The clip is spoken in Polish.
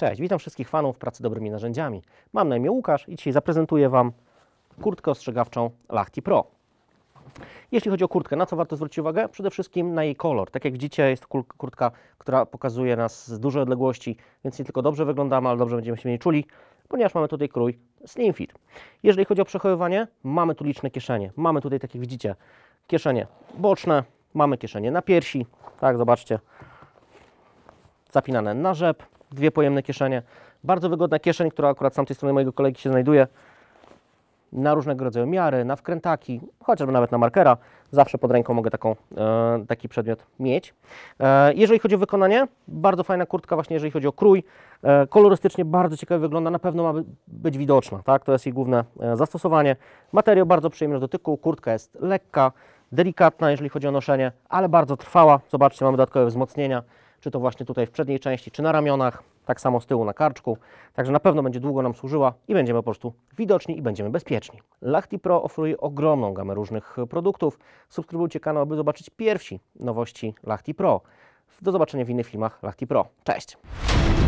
Cześć, witam wszystkich fanów pracy dobrymi narzędziami. Mam na imię Łukasz i dzisiaj zaprezentuję Wam kurtkę ostrzegawczą Lachti Pro. Jeśli chodzi o kurtkę, na co warto zwrócić uwagę? Przede wszystkim na jej kolor. Tak jak widzicie, jest to kurtka, która pokazuje nas z dużej odległości, więc nie tylko dobrze wyglądamy, ale dobrze będziemy się mniej czuli, ponieważ mamy tutaj krój Slim Fit. Jeżeli chodzi o przechowywanie, mamy tu liczne kieszenie. Mamy tutaj, tak jak widzicie, kieszenie boczne, mamy kieszenie na piersi, tak, zobaczcie, zapinane na rzep, dwie pojemne kieszenie. Bardzo wygodna kieszeń, która akurat z tamtej strony mojego kolegi się znajduje. Na różnego rodzaju miary, na wkrętaki, chociażby nawet na markera. Zawsze pod ręką mogę taką, e, taki przedmiot mieć. E, jeżeli chodzi o wykonanie, bardzo fajna kurtka właśnie, jeżeli chodzi o krój. E, kolorystycznie bardzo ciekawie wygląda, na pewno ma być widoczna. Tak? To jest jej główne e, zastosowanie. Materiał bardzo przyjemny do dotyku, kurtka jest lekka, delikatna, jeżeli chodzi o noszenie, ale bardzo trwała. Zobaczcie, mamy dodatkowe wzmocnienia czy to właśnie tutaj w przedniej części, czy na ramionach, tak samo z tyłu na karczku. Także na pewno będzie długo nam służyła i będziemy po prostu widoczni i będziemy bezpieczni. Lachti Pro oferuje ogromną gamę różnych produktów. Subskrybujcie kanał, aby zobaczyć pierwsi nowości Lachti Pro. Do zobaczenia w innych filmach Lachti Pro. Cześć!